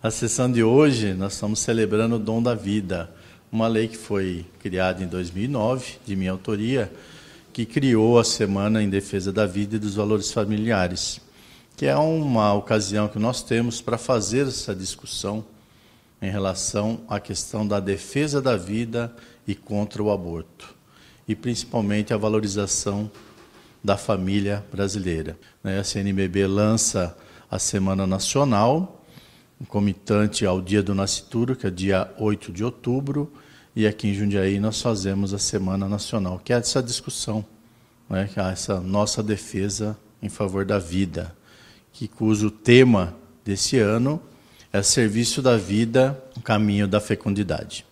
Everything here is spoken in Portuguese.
A sessão de hoje nós estamos celebrando o dom da vida, uma lei que foi criada em 2009, de minha autoria, que criou a Semana em Defesa da Vida e dos Valores Familiares, que é uma ocasião que nós temos para fazer essa discussão em relação à questão da defesa da vida e contra o aborto, e principalmente a valorização da família brasileira. A CNBB lança a Semana Nacional comitante ao dia do nascituro, que é dia 8 de outubro, e aqui em Jundiaí nós fazemos a Semana Nacional, que é essa discussão, né, que é essa nossa defesa em favor da vida, que cujo tema desse ano é Serviço da Vida, o Caminho da Fecundidade.